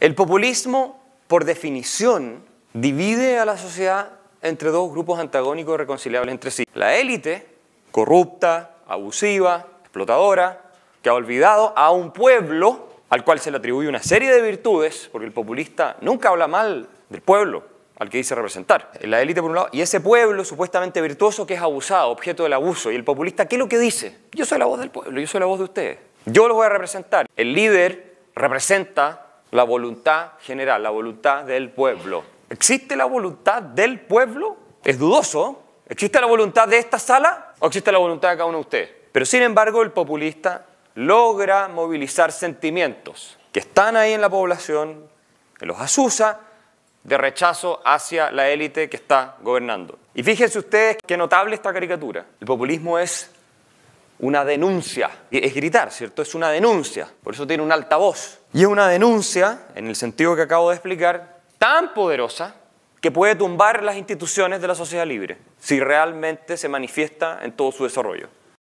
El populismo, por definición, divide a la sociedad entre dos grupos antagónicos reconciliables entre sí. La élite, corrupta, abusiva, explotadora, que ha olvidado a un pueblo al cual se le atribuye una serie de virtudes, porque el populista nunca habla mal del pueblo al que dice representar. La élite por un lado, y ese pueblo supuestamente virtuoso que es abusado, objeto del abuso. Y el populista, ¿qué es lo que dice? Yo soy la voz del pueblo, yo soy la voz de ustedes. Yo lo voy a representar. El líder representa la voluntad general, la voluntad del pueblo. ¿Existe la voluntad del pueblo? Es dudoso. ¿Existe la voluntad de esta sala o existe la voluntad de cada uno de ustedes? Pero sin embargo, el populista logra movilizar sentimientos que están ahí en la población, que los Azusa, de rechazo hacia la élite que está gobernando. Y fíjense ustedes qué notable esta caricatura. El populismo es una denuncia. Es gritar, ¿cierto? Es una denuncia. Por eso tiene un altavoz. Y es una denuncia, en el sentido que acabo de explicar, tan poderosa que puede tumbar las instituciones de la sociedad libre si realmente se manifiesta en todo su desarrollo.